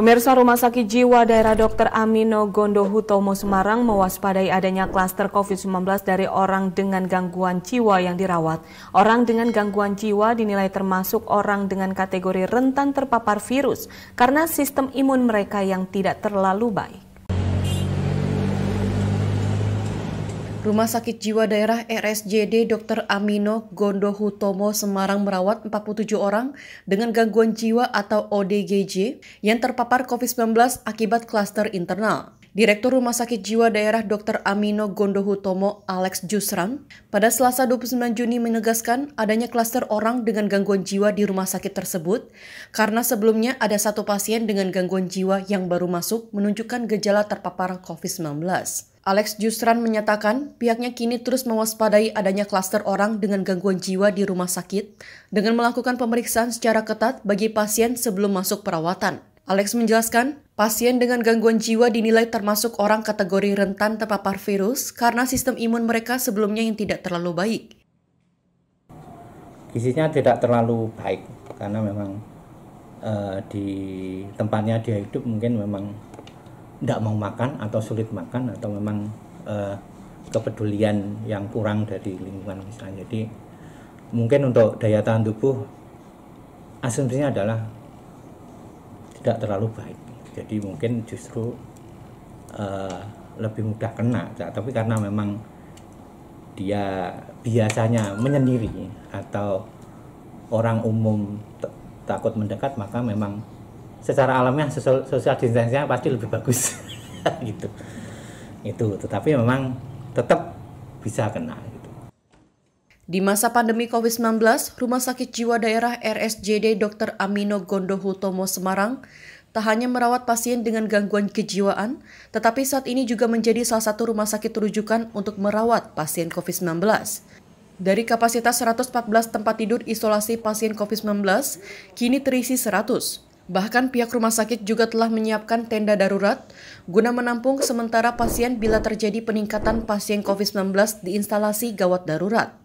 Pemirsa Rumah Sakit Jiwa Daerah Dr. Amino Gondo Hutomo Semarang mewaspadai adanya klaster COVID-19 dari orang dengan gangguan jiwa yang dirawat. Orang dengan gangguan jiwa dinilai termasuk orang dengan kategori rentan terpapar virus karena sistem imun mereka yang tidak terlalu baik. Rumah Sakit Jiwa Daerah RSJD Dr. Amino Gondohutomo Semarang merawat 47 orang dengan gangguan jiwa atau ODGJ yang terpapar COVID-19 akibat klaster internal. Direktur Rumah Sakit Jiwa Daerah Dr. Amino Gondohutomo Alex Jusran pada Selasa 29 Juni menegaskan adanya klaster orang dengan gangguan jiwa di rumah sakit tersebut karena sebelumnya ada satu pasien dengan gangguan jiwa yang baru masuk menunjukkan gejala terpapar COVID-19. Alex Justran menyatakan pihaknya kini terus mewaspadai adanya klaster orang dengan gangguan jiwa di rumah sakit dengan melakukan pemeriksaan secara ketat bagi pasien sebelum masuk perawatan. Alex menjelaskan, pasien dengan gangguan jiwa dinilai termasuk orang kategori rentan terpapar virus karena sistem imun mereka sebelumnya yang tidak terlalu baik. Gizinya tidak terlalu baik karena memang uh, di tempatnya dia hidup mungkin memang tidak mau makan atau sulit makan atau memang uh, kepedulian yang kurang dari lingkungan misalnya. Jadi mungkin untuk daya tahan tubuh asumsinya adalah tidak terlalu baik. Jadi mungkin justru uh, lebih mudah kena. Tapi karena memang dia biasanya menyendiri atau orang umum takut mendekat maka memang secara alamiah sosial, sosial distancing pasti lebih bagus gitu itu tetapi memang tetap bisa kena gitu. Di masa pandemi COVID-19, Rumah Sakit Jiwa Daerah RSJD Dr. Amino Gondohutomo Semarang tak hanya merawat pasien dengan gangguan kejiwaan, tetapi saat ini juga menjadi salah satu rumah sakit rujukan untuk merawat pasien COVID-19. Dari kapasitas 114 tempat tidur isolasi pasien COVID-19, kini terisi 100. Bahkan pihak rumah sakit juga telah menyiapkan tenda darurat guna menampung sementara pasien bila terjadi peningkatan pasien COVID-19 di instalasi gawat darurat.